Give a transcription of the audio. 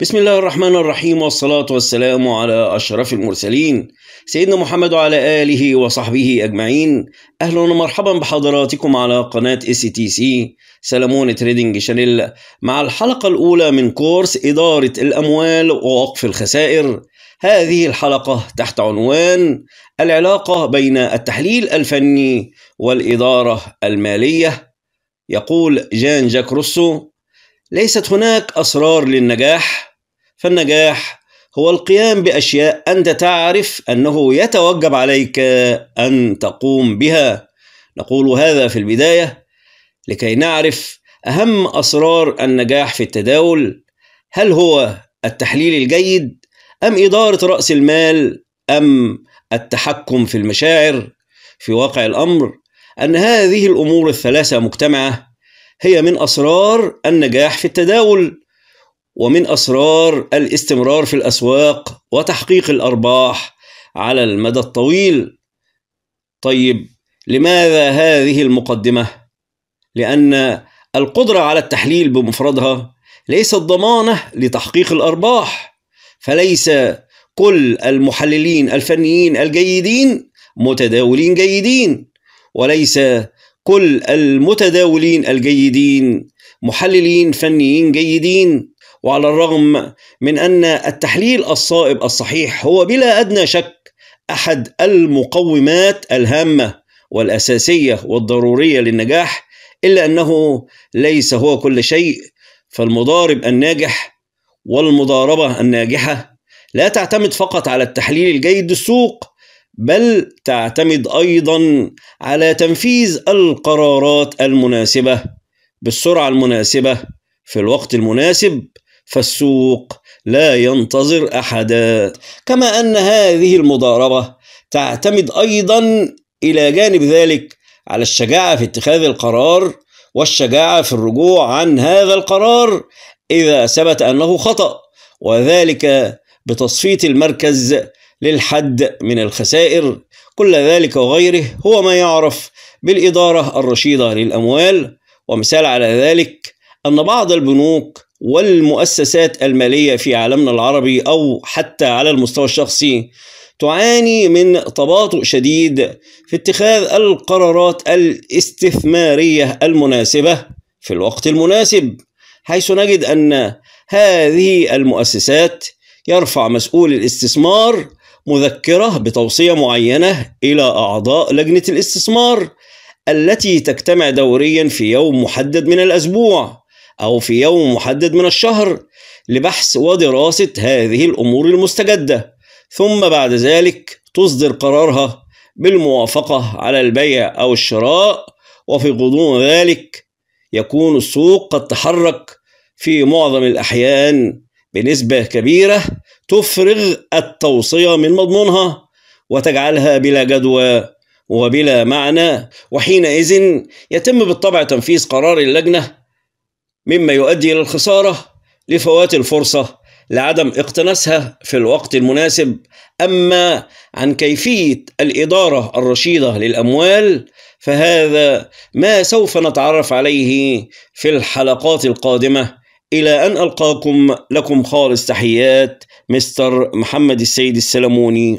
بسم الله الرحمن الرحيم والصلاة والسلام على أشرف المرسلين سيدنا محمد وعلى آله وصحبه أجمعين أهلا ومرحبا بحضراتكم على قناة اس تي سي سلمون تريدنج شانيل مع الحلقة الأولى من كورس إدارة الأموال ووقف الخسائر هذه الحلقة تحت عنوان العلاقة بين التحليل الفني والإدارة المالية يقول جان جاك روسو ليست هناك اسرار للنجاح فالنجاح هو القيام باشياء انت تعرف انه يتوجب عليك ان تقوم بها نقول هذا في البدايه لكي نعرف اهم اسرار النجاح في التداول هل هو التحليل الجيد ام اداره راس المال ام التحكم في المشاعر في واقع الامر ان هذه الامور الثلاثه مجتمعه هي من أسرار النجاح في التداول ومن أسرار الاستمرار في الأسواق وتحقيق الأرباح على المدى الطويل طيب لماذا هذه المقدمة؟ لأن القدرة على التحليل بمفردها ليست ضمانة لتحقيق الأرباح فليس كل المحللين الفنيين الجيدين متداولين جيدين وليس كل المتداولين الجيدين محللين فنيين جيدين وعلى الرغم من ان التحليل الصائب الصحيح هو بلا ادنى شك احد المقومات الهامه والاساسيه والضروريه للنجاح الا انه ليس هو كل شيء فالمضارب الناجح والمضاربه الناجحه لا تعتمد فقط على التحليل الجيد للسوق بل تعتمد أيضا على تنفيذ القرارات المناسبة بالسرعة المناسبة في الوقت المناسب فالسوق لا ينتظر أحدا كما أن هذه المضاربة تعتمد أيضا إلى جانب ذلك على الشجاعة في اتخاذ القرار والشجاعة في الرجوع عن هذا القرار إذا ثبت أنه خطأ وذلك بتصفية المركز للحد من الخسائر كل ذلك وغيره هو ما يعرف بالإدارة الرشيدة للأموال ومثال على ذلك أن بعض البنوك والمؤسسات المالية في عالمنا العربي أو حتى على المستوى الشخصي تعاني من تباطؤ شديد في اتخاذ القرارات الاستثمارية المناسبة في الوقت المناسب حيث نجد أن هذه المؤسسات يرفع مسؤول الاستثمار مذكرة بتوصية معينة إلى أعضاء لجنة الاستثمار التي تجتمع دوريا في يوم محدد من الأسبوع أو في يوم محدد من الشهر لبحث ودراسة هذه الأمور المستجدة ثم بعد ذلك تصدر قرارها بالموافقة على البيع أو الشراء وفي غضون ذلك يكون السوق قد تحرك في معظم الأحيان بنسبة كبيرة تفرغ التوصية من مضمونها وتجعلها بلا جدوى وبلا معنى وحينئذ يتم بالطبع تنفيذ قرار اللجنة مما يؤدي إلى الخسارة لفوات الفرصة لعدم اقتناسها في الوقت المناسب أما عن كيفية الإدارة الرشيدة للأموال فهذا ما سوف نتعرف عليه في الحلقات القادمة إلى أن ألقاكم لكم خالص تحيات مستر محمد السيد السلموني